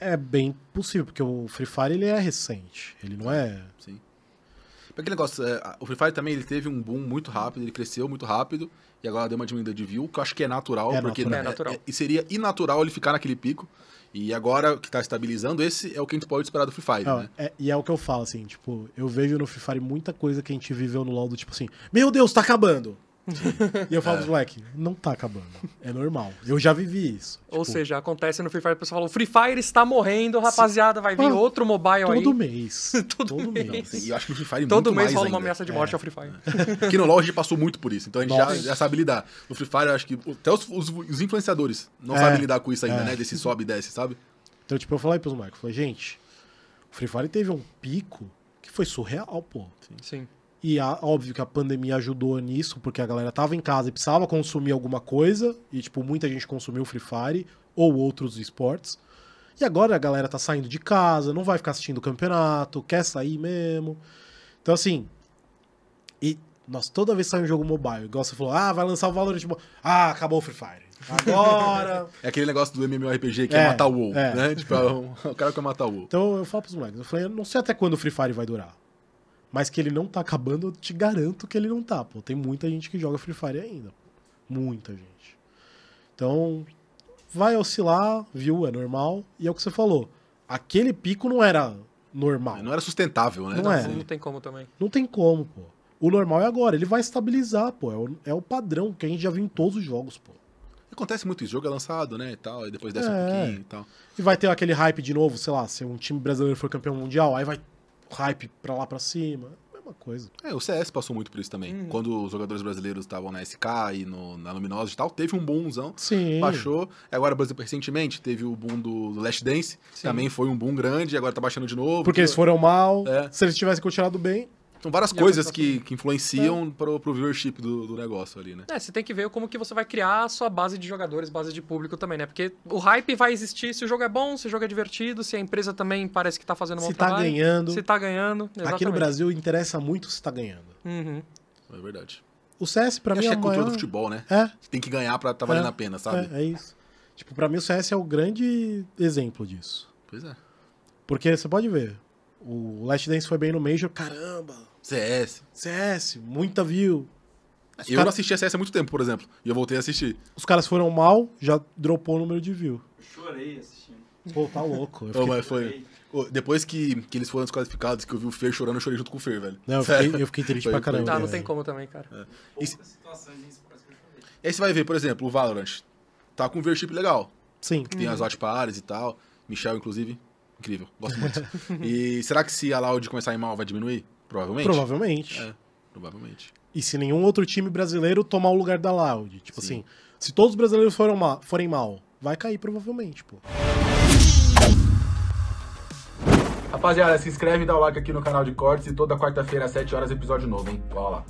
É bem possível, porque o Free Fire ele é recente. Ele não é. Sim. Aquele negócio, é, o Free Fire também ele teve um boom muito rápido, ele cresceu muito rápido e agora deu uma diminuída de view, que eu acho que é natural, é porque natural. É, é natural. e seria inatural ele ficar naquele pico. E agora que tá estabilizando, esse é o que a gente pode esperar do Free Fire, né? É, e é o que eu falo, assim, tipo, eu vejo no Free Fire muita coisa que a gente viveu no LoL do tipo assim, meu Deus, tá acabando e eu falo é. moleque, não tá acabando. É normal. Eu já vivi isso. Ou tipo, seja, acontece no Free Fire, o pessoal fala, o Free Fire está morrendo, rapaziada, vai vir ah, outro mobile todo aí. Mês, todo, todo mês. Todo mês. E eu acho que o Free Fire é Todo mês rola uma ameaça de morte é. ao Free Fire. Aqui no LoL a gente passou muito por isso, então a gente já, já, sabe lidar. No Free Fire, eu acho que até os, os, os influenciadores não é. sabem lidar com isso ainda, é. né? Desse sobe e desce, sabe? Então, tipo, eu falei pros moleques, falei, gente, o Free Fire teve um pico que foi surreal, pô. Sim. Sim. E óbvio que a pandemia ajudou nisso, porque a galera tava em casa e precisava consumir alguma coisa, e tipo, muita gente consumiu Free Fire ou outros esportes. E agora a galera tá saindo de casa, não vai ficar assistindo o campeonato, quer sair mesmo. Então assim, e nós toda vez que sai um jogo mobile, igual você falou, ah, vai lançar o Valorant, tipo, ah, acabou o Free Fire. Agora. é aquele negócio do MMORPG que é, é matar o WoW, é. né? Tipo, é o cara quer matar o WoW. Então eu falo pros moleques, eu falei, eu não sei até quando o Free Fire vai durar. Mas que ele não tá acabando, eu te garanto que ele não tá, pô. Tem muita gente que joga Free Fire ainda. Muita gente. Então, vai oscilar, viu? É normal. E é o que você falou. Aquele pico não era normal. É, não era sustentável, né? Não, é. não tem como também. Não tem como, pô. O normal é agora. Ele vai estabilizar, pô. É o, é o padrão que a gente já viu em todos os jogos, pô. Acontece muito isso. jogo é lançado, né? E tal. E depois desce é. um pouquinho e tal. E vai ter aquele hype de novo, sei lá, se um time brasileiro for campeão mundial, aí vai hype pra lá pra cima. É mesma coisa. É, o CS passou muito por isso também. Hum. Quando os jogadores brasileiros estavam na SK e no, na Luminosa e tal, teve um boomzão. Sim. Baixou. É, agora, por exemplo, recentemente teve o boom do, do Last Dance. Sim. Também foi um boom grande, agora tá baixando de novo. Porque, porque... eles foram mal. É. Se eles tivessem continuado bem, são várias coisas que, que influenciam é. pro, pro viewership do, do, negócio ali, né? É, você tem que ver como que você vai criar a sua base de jogadores, base de público também, né? Porque o hype vai existir se o jogo é bom, se o jogo é divertido, se a empresa também parece que tá fazendo uma se bom tá trabalho. Se tá ganhando. Se tá ganhando, exatamente. Aqui no Brasil interessa muito se tá ganhando. Uhum. É verdade. O CS pra Eu mim é a é maior... do futebol, né? É. tem que ganhar pra tá valendo é. a pena, sabe? É, é isso. Tipo, pra mim o CS é o grande exemplo disso. Pois é. Porque você pode ver, o Last Dance foi bem no Major, caramba, CS. CS, muita view. Os eu cara... não a CS há muito tempo, por exemplo. E eu voltei a assistir. Os caras foram mal, já dropou o número de view. Eu chorei assistindo. Pô, tá louco. Eu fiquei... oh, mas foi... depois que, que eles foram desqualificados, que eu vi o Fer chorando, eu chorei junto com o Fer, velho. Não, eu fiquei, eu fiquei triste foi, pra caramba. Tá, não tem como também, cara. É. E... E aí você vai ver, por exemplo, o Valorant. Tá com um viewership legal. Sim. Tem as uhum. watch pares e tal. Michel, inclusive. Incrível. Gosto muito. e será que se a Loud começar a ir mal, vai diminuir? Provavelmente. Provavelmente. É, provavelmente. E se nenhum outro time brasileiro tomar o lugar da Loud. Tipo Sim. assim, se todos os brasileiros forem mal, vai cair provavelmente, pô. Rapaziada, se inscreve e dá o like aqui no canal de cortes e toda quarta-feira às 7 horas episódio novo, hein? Bora lá.